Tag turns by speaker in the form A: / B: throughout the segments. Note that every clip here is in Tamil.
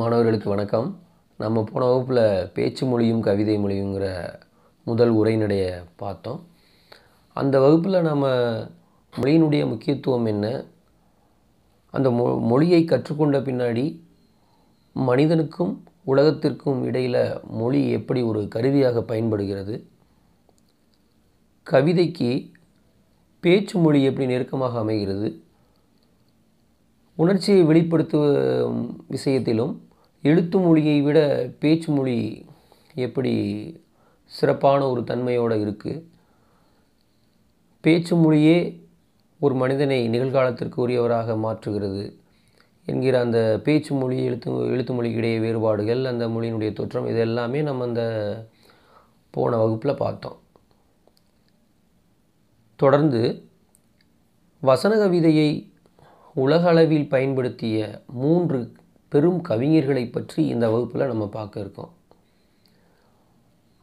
A: மாணவர்களுக்கு வணக்கம் நம்ம போன வகுப்பில் பேச்சு மொழியும் கவிதை மொழியுங்கிற முதல் உரைநடைய பார்த்தோம் அந்த வகுப்பில் நம்ம மொழியினுடைய முக்கியத்துவம் என்ன அந்த மொ மொழியை கற்றுக்கொண்ட பின்னாடி மனிதனுக்கும் உலகத்திற்கும் இடையில் மொழி எப்படி ஒரு கருவியாக பயன்படுகிறது கவிதைக்கு பேச்சு மொழி எப்படி நெருக்கமாக அமைகிறது உணர்ச்சியை வெளிப்படுத்து விஷயத்திலும் எழுத்து மொழியை விட பேச்சு மொழி எப்படி சிறப்பான ஒரு தன்மையோடு இருக்குது பேச்சு மொழியே ஒரு மனிதனை நிகழ்காலத்திற்கு உரியவராக மாற்றுகிறது என்கிற அந்த பேச்சு மொழி எழுத்து எழுத்து மொழிக்கிடையே வேறுபாடுகள் அந்த மொழியினுடைய தோற்றம் இது எல்லாமே நம்ம அந்த போன வகுப்பில் பார்த்தோம் தொடர்ந்து வசன கவிதையை உலகளவில் பயன்படுத்திய மூன்று பெரும் கவிஞர்களை பற்றி இந்த வகுப்பில் நம்ம பார்க்க இருக்கோம்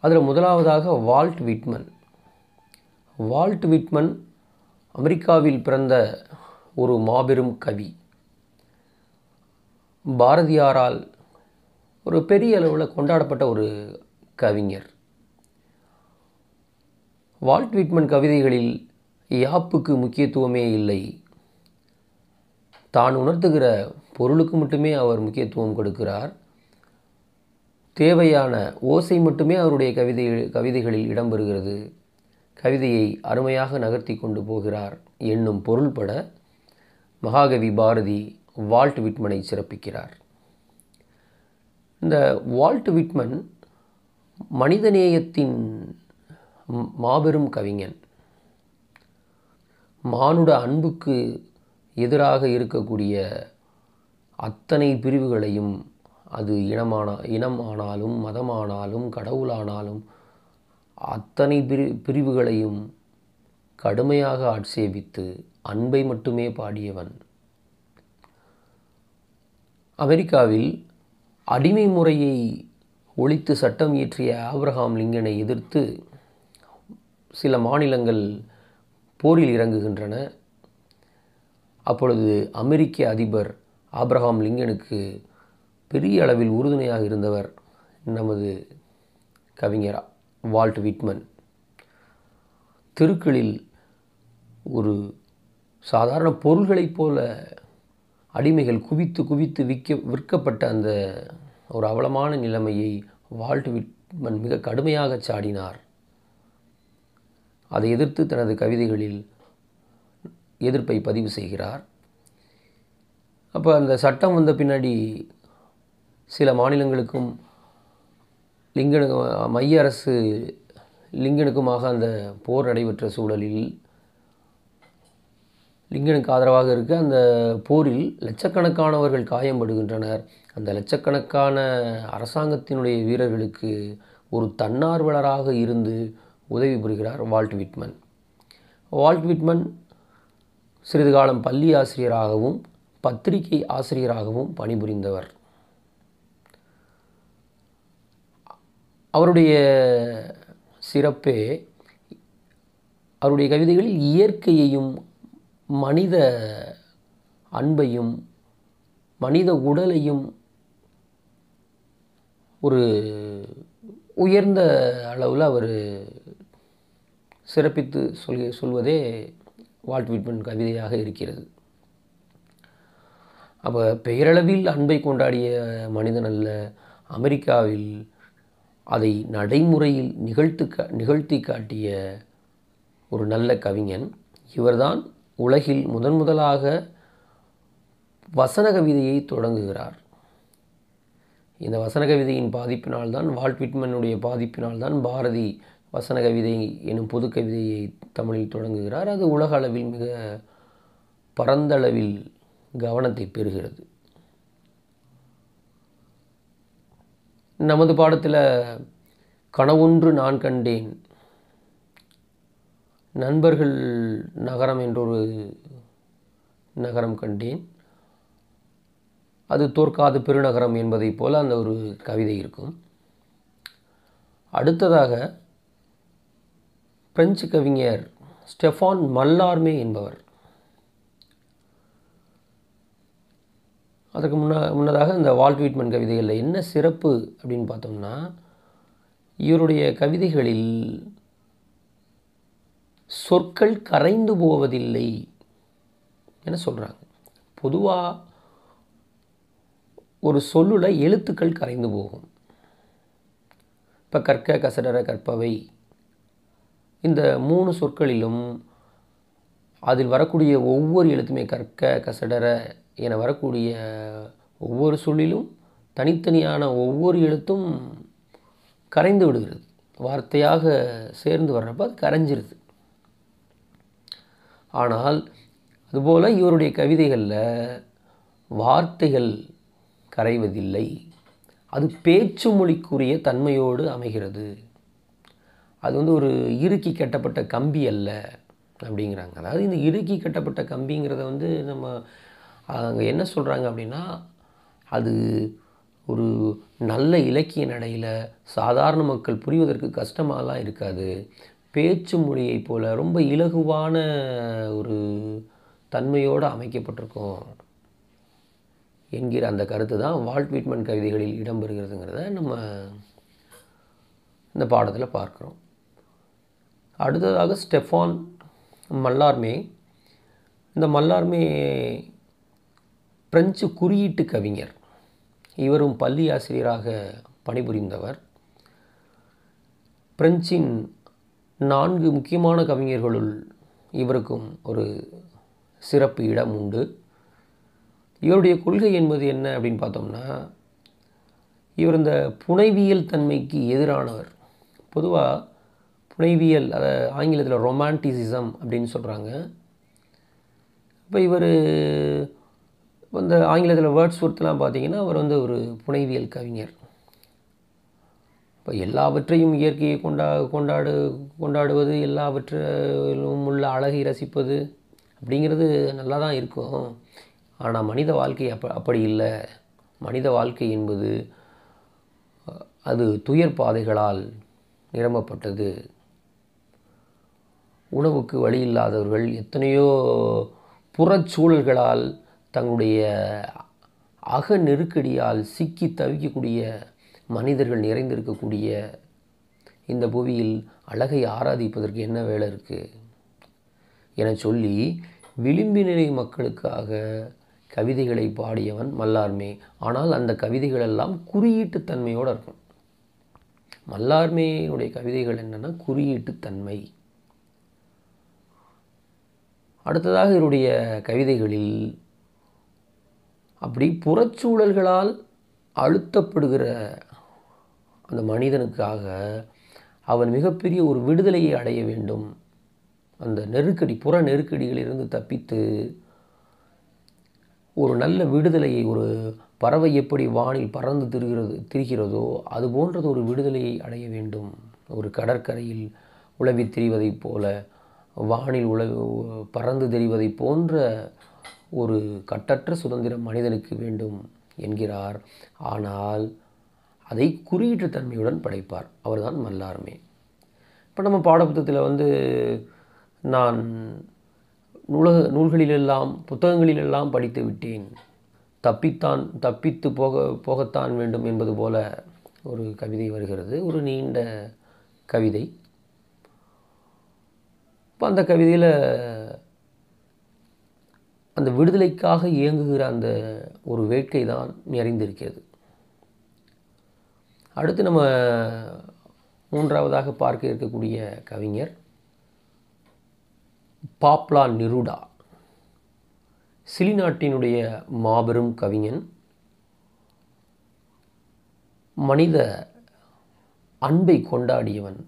A: அதில் முதலாவதாக வால்ட் விட்மன் வால்ட் விட்மன் அமெரிக்காவில் பிறந்த ஒரு மாபெரும் கவி பாரதியாரால் ஒரு பெரிய அளவில் கொண்டாடப்பட்ட ஒரு கவிஞர் வால்ட் விட்மன் கவிதைகளில் யாப்புக்கு முக்கியத்துவமே இல்லை தான் உணர்த்துகிற பொருளுக்கு மட்டுமே அவர் முக்கியத்துவம் கொடுக்கிறார் தேவையான ஓசை மட்டுமே அவருடைய கவிதை கவிதைகளில் இடம்பெறுகிறது கவிதையை அருமையாக நகர்த்தி கொண்டு போகிறார் என்னும் பொருள்பட மகாகவி பாரதி வால்ட் விட்மனை சிறப்பிக்கிறார் இந்த வால்ட் விட்மன் மனிதநேயத்தின் மாபெரும் கவிஞன் மானுட அன்புக்கு எதிராக இருக்கக்கூடிய அத்தனை பிரிவுகளையும் அது இனமான இனமானாலும் மதமானாலும் கடவுளானாலும் அத்தனை பிரி பிரிவுகளையும் கடுமையாக ஆட்சேபித்து அன்பை மட்டுமே பாடியவன் அமெரிக்காவில் அடிமை முறையை ஒழித்து சட்டம் இயற்றிய ஆப்ரஹாம் லிங்கனை எதிர்த்து சில மாநிலங்கள் போரில் இறங்குகின்றன அப்பொழுது அமெரிக்க அதிபர் ஆப்ரஹாம் லிங்கனுக்கு பெரிய அளவில் உறுதுணையாக இருந்தவர் நமது கவிஞர் வால்ட் விட்மன் தெருக்களில் ஒரு சாதாரண பொருள்களைப் போல அடிமைகள் குவித்து குவித்து விற்க விற்கப்பட்ட அந்த ஒரு அவலமான நிலைமையை வால்ட் விட்மன் மிக கடுமையாக சாடினார் அதை எதிர்த்து தனது கவிதைகளில் எதிர்ப்பை பதிவு செய்கிறார் அப்போ அந்த சட்டம் வந்த பின்னாடி சில மாநிலங்களுக்கும் லிங்கனு மைய அரசு லிங்கனுக்குமாக அந்த போர் நடைபெற்ற சூழலில் லிங்கனுக்கு ஆதரவாக இருக்க அந்த போரில் லட்சக்கணக்கானவர்கள் காயம்படுகின்றனர் அந்த லட்சக்கணக்கான அரசாங்கத்தினுடைய வீரர்களுக்கு ஒரு தன்னார்வலராக இருந்து உதவி புரிகிறார் வால்ட் விட்மன் வால்ட் விட்மன் சிறிது காலம் பள்ளி ஆசிரியராகவும் பத்திரிகை ஆசிரியராகவும் பணிபுரிந்தவர் அவருடைய சிறப்பே அவருடைய கவிதைகளில் இயற்கையையும் மனித அன்பையும் மனித உடலையும் ஒரு உயர்ந்த அளவில் அவர் சிறப்பித்து சொல் சொல்வதே வால்ட் விட்மன் கவிதையாக இருக்கிறது அப்போ பெயரளவில் அன்பை கொண்டாடிய மனிதன் அல்ல அமெரிக்காவில் அதை நடைமுறையில் நிகழ்த்து கா நிகழ்த்தி காட்டிய ஒரு நல்ல கவிஞன் இவர்தான் உலகில் முதன் முதலாக வசன கவிதையை தொடங்குகிறார் இந்த வசன கவிதையின் பாதிப்பினால்தான் வால்ட் விட்மனுடைய பாதிப்பினால்தான் பாரதி வசன கவிதை எனும் பொது கவிதையை தமிழில் தொடங்குகிறார் அது உலக அளவில் மிக பரந்தளவில் கவனத்தை பெறுகிறது நமது பாடத்தில் கனவொன்று நான் கண்டேன் நண்பர்கள் நகரம் என்றொரு நகரம் கண்டேன் அது தோற்காது பெருநகரம் என்பதைப் போல் அந்த ஒரு கவிதை இருக்கும் அடுத்ததாக பிரெஞ்சு கவிஞர் ஸ்டெஃபான் மல்லார்மே என்பவர் அதுக்கு முன்னா முன்னதாக இந்த வால்ட்வீட்மன் கவிதைகளில் என்ன சிறப்பு அப்படின்னு பார்த்தோம்னா இவருடைய கவிதைகளில் சொற்கள் கரைந்து போவதில்லை என சொல்கிறாங்க பொதுவாக ஒரு சொல்லுல எழுத்துக்கள் கரைந்து போகும் இப்போ கற்க கசடர கற்பவை இந்த மூணு சொற்களிலும் அதில் வரக்கூடிய ஒவ்வொரு எழுத்துமே கற்க கசடர என வரக்கூடிய ஒவ்வொரு சொல்லிலும் தனித்தனியான ஒவ்வொரு எழுத்தும் கரைந்து விடுகிறது வார்த்தையாக சேர்ந்து வர்றப்ப அது கரைஞ்சிருது ஆனால் அதுபோல் இவருடைய கவிதைகளில் வார்த்தைகள் கரைவதில்லை அது பேச்சு மொழிக்குரிய தன்மையோடு அமைகிறது அது வந்து ஒரு இறுக்கி கட்டப்பட்ட கம்பி அல்ல அப்படிங்கிறாங்க அதாவது இந்த இறுக்கி கட்டப்பட்ட கம்பிங்கிறத வந்து நம்ம அங்கே என்ன சொல்கிறாங்க அப்படின்னா அது ஒரு நல்ல இலக்கிய நடையில் சாதாரண மக்கள் புரிவதற்கு கஷ்டமாகலாம் இருக்காது பேச்சு மொழியை போல் ரொம்ப இலகுவான ஒரு தன்மையோடு அமைக்கப்பட்டிருக்கும் என்கிற அந்த கருத்து தான் வால்ட் வீட்மன் கவிதைகளில் இடம்பெறுகிறதுங்கிறத நம்ம இந்த பாடத்தில் பார்க்குறோம் அடுத்ததாக ஸ்டெஃபான் மல்லார்மே இந்த மல்லார்மே பிரெஞ்சு குறியீட்டு கவிஞர் இவரும் பள்ளி ஆசிரியராக பணிபுரிந்தவர் பிரெஞ்சின் நான்கு முக்கியமான கவிஞர்களுள் இவருக்கும் ஒரு சிறப்பு இடம் உண்டு இவருடைய கொள்கை என்பது என்ன அப்படின்னு பார்த்தோம்னா இவர் இந்த புனைவியல் தன்மைக்கு எதிரானவர் பொதுவாக உணவியல் அதை ஆங்கிலத்தில் ரொமான்டிசிசம் அப்படின்னு சொல்கிறாங்க இப்போ இவர் இந்த ஆங்கிலத்தில் வேர்ட்ஸ் ஒர்த்தெலாம் பார்த்தீங்கன்னா அவர் வந்து ஒரு புனைவியல் கவிஞர் இப்போ எல்லாவற்றையும் இயற்கையை கொண்டா கொண்டாடு கொண்டாடுவது எல்லாவற்றிலும் உள்ள அழகை ரசிப்பது அப்படிங்கிறது நல்லா தான் இருக்கும் ஆனால் மனித வாழ்க்கை அப்ப அப்படி இல்லை மனித வாழ்க்கை என்பது அது துயர் பாதைகளால் நிரம்பப்பட்டது உணவுக்கு வழி இல்லாதவர்கள் எத்தனையோ புறச்சூழல்களால் தங்களுடைய அக நெருக்கடியால் சிக்கி தவிக்கக்கூடிய மனிதர்கள் நிறைந்திருக்கக்கூடிய இந்த புவியில் அழகை ஆராதிப்பதற்கு என்ன வேலை இருக்குது என சொல்லி நிலை மக்களுக்காக கவிதைகளை பாடியவன் மல்லார்மே ஆனால் அந்த கவிதைகளெல்லாம் குறியீட்டுத் குறியீட்டுத்தன்மையோடு இருக்கும் மல்லார்மேயினுடைய கவிதைகள் என்னென்னா குறியீட்டுத்தன்மை அடுத்ததாக இவருடைய கவிதைகளில் அப்படி புறச்சூழல்களால் அழுத்தப்படுகிற அந்த மனிதனுக்காக அவன் மிகப்பெரிய ஒரு விடுதலையை அடைய வேண்டும் அந்த நெருக்கடி புற நெருக்கடிகளிலிருந்து தப்பித்து ஒரு நல்ல விடுதலையை ஒரு பறவை எப்படி வானில் பறந்து திரிகிறது திரிகிறதோ அது போன்றது ஒரு விடுதலையை அடைய வேண்டும் ஒரு கடற்கரையில் உழவி திரிவதைப் போல வானில் உல பறந்து தெரிவதை போன்ற ஒரு கட்டற்ற சுதந்திரம் மனிதனுக்கு வேண்டும் என்கிறார் ஆனால் அதை குறியீட்டு தன்மையுடன் படைப்பார் அவர்தான் மல்லாருமே இப்போ நம்ம பாடப்புத்தகத்தில் வந்து நான் நூலக நூல்களிலெல்லாம் புத்தகங்களிலெல்லாம் படித்து விட்டேன் தப்பித்தான் தப்பித்து போக போகத்தான் வேண்டும் என்பது போல ஒரு கவிதை வருகிறது ஒரு நீண்ட கவிதை இப்போ அந்த கவிதையில் அந்த விடுதலைக்காக இயங்குகிற அந்த ஒரு வேட்கை தான் நிறைந்திருக்கிறது அடுத்து நம்ம மூன்றாவதாக பார்க்க இருக்கக்கூடிய கவிஞர் பாப்லா நிருடா சிலி நாட்டினுடைய மாபெரும் கவிஞன் மனித அன்பை கொண்டாடியவன்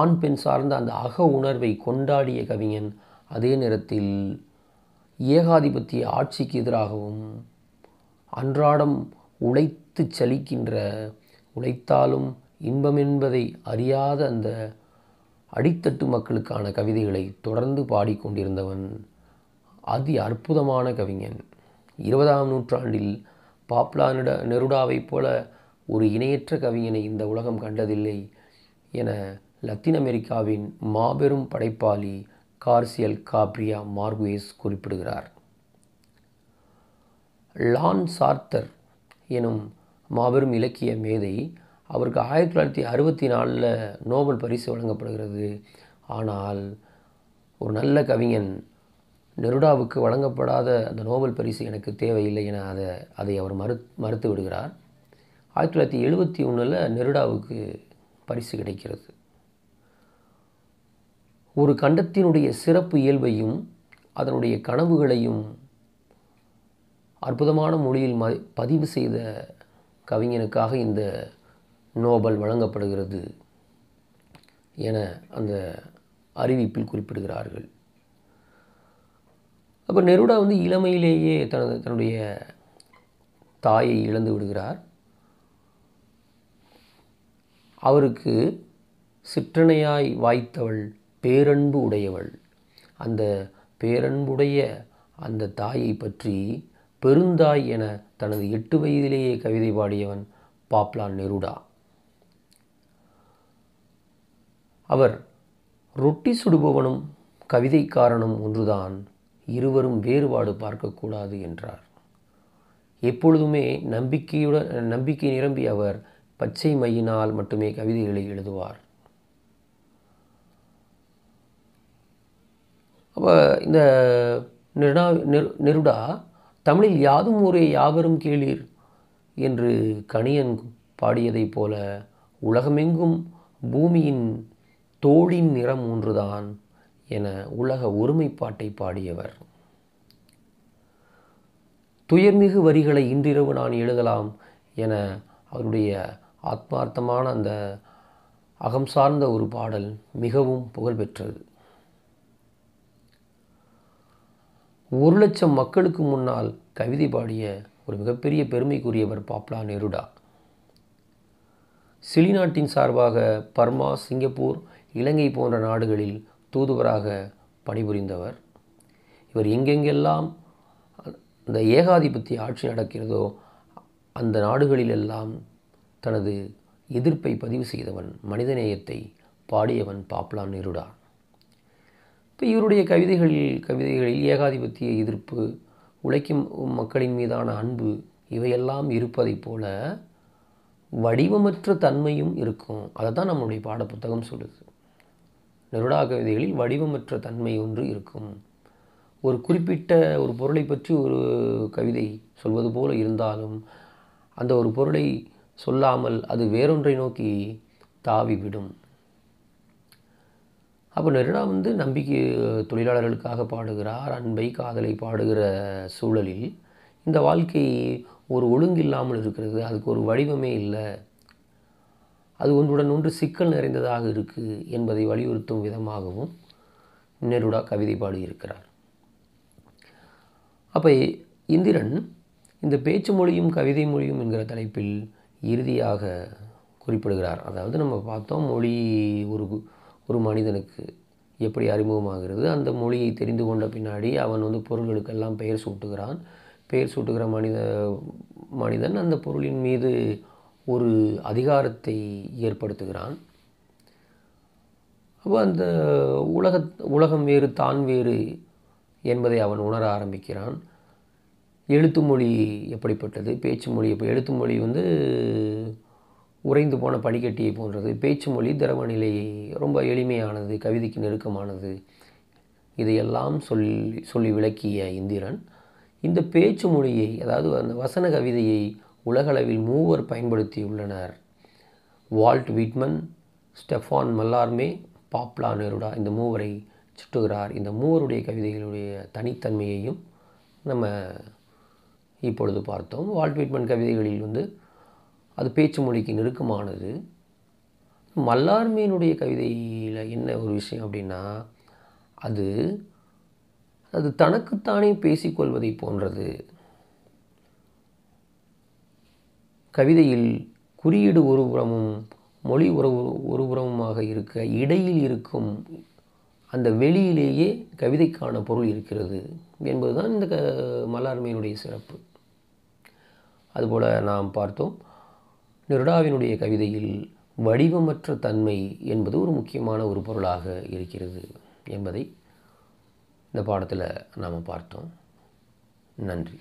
A: ஆண் பெண் சார்ந்த அந்த அக உணர்வை கொண்டாடிய கவிஞன் அதே நேரத்தில் ஏகாதிபத்திய ஆட்சிக்கு எதிராகவும் அன்றாடம் உழைத்து சலிக்கின்ற உழைத்தாலும் இன்பம் என்பதை அறியாத அந்த அடித்தட்டு மக்களுக்கான கவிதைகளை தொடர்ந்து பாடிக்கொண்டிருந்தவன் அதி அற்புதமான கவிஞன் இருபதாம் நூற்றாண்டில் பாப்லா நெட நெருடாவைப் போல ஒரு இணையற்ற கவிஞனை இந்த உலகம் கண்டதில்லை என லத்தீன் அமெரிக்காவின் மாபெரும் படைப்பாளி கார்சியல் காப்ரியா மார்குவேஸ் குறிப்பிடுகிறார் லான் சார்த்தர் எனும் மாபெரும் இலக்கிய மேதை அவருக்கு ஆயிரத்தி தொள்ளாயிரத்தி அறுபத்தி நாலில் நோபல் பரிசு வழங்கப்படுகிறது ஆனால் ஒரு நல்ல கவிஞன் நெருடாவுக்கு வழங்கப்படாத அந்த நோபல் பரிசு எனக்கு தேவையில்லை என அதை அதை அவர் மறு மறுத்து விடுகிறார் ஆயிரத்தி தொள்ளாயிரத்தி எழுபத்தி ஒன்றில் நெருடாவுக்கு பரிசு கிடைக்கிறது ஒரு கண்டத்தினுடைய சிறப்பு இயல்பையும் அதனுடைய கனவுகளையும் அற்புதமான மொழியில் ம பதிவு செய்த கவிஞனுக்காக இந்த நோபல் வழங்கப்படுகிறது என அந்த அறிவிப்பில் குறிப்பிடுகிறார்கள்
B: அப்போ நெருடா வந்து
A: இளமையிலேயே தனது தன்னுடைய தாயை இழந்து விடுகிறார் அவருக்கு சிற்றனையாய் வாய்த்தவள் பேரன்பு உடையவள் அந்த பேரன்புடைய அந்த தாயை பற்றி பெருந்தாய் என தனது எட்டு வயதிலேயே கவிதை பாடியவன் பாப்லான் நெருடா அவர் ரொட்டி சுடுபவனும் கவிதைக்காரனும் ஒன்றுதான் இருவரும் வேறுபாடு பார்க்கக்கூடாது என்றார் எப்பொழுதுமே நம்பிக்கையுடன் நம்பிக்கை நிரம்பி அவர் பச்சை மையினால் மட்டுமே கவிதைகளை எழுதுவார் அப்போ இந்த நிர்ணா நெரு நெருடா தமிழில் யாதும் ஊரே யாவரும் கேளீர் என்று கணியன் பாடியதைப் போல உலகமெங்கும் பூமியின் தோளின் நிறம் ஒன்றுதான் என உலக ஒருமைப்பாட்டை பாடியவர் துயர்மிகு வரிகளை இன்றிரவு நான் எழுதலாம் என அவருடைய ஆத்மார்த்தமான அந்த அகம் சார்ந்த ஒரு பாடல் மிகவும் புகழ்பெற்றது ஒரு லட்சம் மக்களுக்கு முன்னால் கவிதை பாடிய ஒரு மிகப்பெரிய பெருமைக்குரியவர் பாப்லா நேருடா சிலி நாட்டின் சார்பாக பர்மா சிங்கப்பூர் இலங்கை போன்ற நாடுகளில் தூதுவராக பணிபுரிந்தவர் இவர் எங்கெங்கெல்லாம் இந்த ஏகாதிபத்திய ஆட்சி நடக்கிறதோ அந்த நாடுகளிலெல்லாம் தனது எதிர்ப்பை பதிவு செய்தவன் மனிதநேயத்தை பாடியவன் பாப்லா நேருடா இப்போ இவருடைய கவிதைகளில் கவிதைகளில் ஏகாதிபத்திய எதிர்ப்பு உழைக்கும் மக்களின் மீதான அன்பு இவையெல்லாம் இருப்பதைப் போல வடிவமற்ற தன்மையும் இருக்கும் அதை தான் நம்மளுடைய பாடப்புத்தகம் சொல்லுது நெருடா கவிதைகளில் வடிவமற்ற தன்மை ஒன்று இருக்கும் ஒரு குறிப்பிட்ட ஒரு பொருளை பற்றி ஒரு கவிதை சொல்வது போல இருந்தாலும் அந்த ஒரு பொருளை சொல்லாமல் அது வேறொன்றை நோக்கி தாவிவிடும் அப்போ நெருடா வந்து நம்பிக்கை தொழிலாளர்களுக்காக பாடுகிறார் அன்பை காதலை பாடுகிற சூழலில் இந்த வாழ்க்கை ஒரு ஒழுங்கு இல்லாமல் இருக்கிறது அதுக்கு ஒரு வடிவமே இல்லை அது ஒன்றுடன் ஒன்று சிக்கல் நிறைந்ததாக இருக்குது என்பதை வலியுறுத்தும் விதமாகவும் நெருடா கவிதை பாடியிருக்கிறார் அப்போ இந்திரன் இந்த பேச்சு மொழியும் கவிதை மொழியும் என்கிற தலைப்பில் இறுதியாக குறிப்பிடுகிறார் அதாவது நம்ம பார்த்தோம் மொழி ஒரு ஒரு மனிதனுக்கு எப்படி அறிமுகமாகிறது அந்த மொழியை தெரிந்து கொண்ட பின்னாடி அவன் வந்து பொருள்களுக்கெல்லாம் பெயர் சூட்டுகிறான் பெயர் சூட்டுகிற மனித மனிதன் அந்த பொருளின் மீது ஒரு அதிகாரத்தை ஏற்படுத்துகிறான் அப்போ அந்த உலக உலகம் வேறு தான் வேறு என்பதை அவன் உணர ஆரம்பிக்கிறான் எழுத்து மொழி எப்படிப்பட்டது பேச்சு மொழி இப்போ எழுத்து மொழி வந்து உறைந்து போன படிக்கட்டியை போன்றது பேச்சு மொழி திரவ நிலையை ரொம்ப எளிமையானது கவிதைக்கு நெருக்கமானது இதையெல்லாம் சொல்லி சொல்லி விளக்கிய இந்திரன் இந்த பேச்சு மொழியை அதாவது அந்த வசன கவிதையை உலகளவில் மூவர் பயன்படுத்தியுள்ளனர் Walt Whitman Stephane Mallarme Pablo Neruda இந்த மூவரை சுட்டுகிறார் இந்த மூவருடைய கவிதைகளுடைய தனித்தன்மையையும் நம்ம இப்பொழுது பார்த்தோம் வால்ட் விட்மன் கவிதைகளில் வந்து அது பேச்சு மொழிக்கு நெருக்கமானது மல்லார்மையினுடைய கவிதையில் என்ன ஒரு விஷயம் அப்படின்னா அது அது தனக்குத்தானே பேசிக்கொள்வதை போன்றது கவிதையில் குறியீடு ஒருபுறமும் மொழி ஒரு ஒருபுறமுமாக இருக்க இடையில் இருக்கும் அந்த வெளியிலேயே கவிதைக்கான பொருள் இருக்கிறது என்பதுதான் இந்த க மலார்மையினுடைய சிறப்பு அதுபோல் நாம் பார்த்தோம் நிருடாவினுடைய கவிதையில் வடிவமற்ற தன்மை என்பது ஒரு முக்கியமான ஒரு பொருளாக இருக்கிறது என்பதை இந்த பாடத்தில் நாம் பார்த்தோம் நன்றி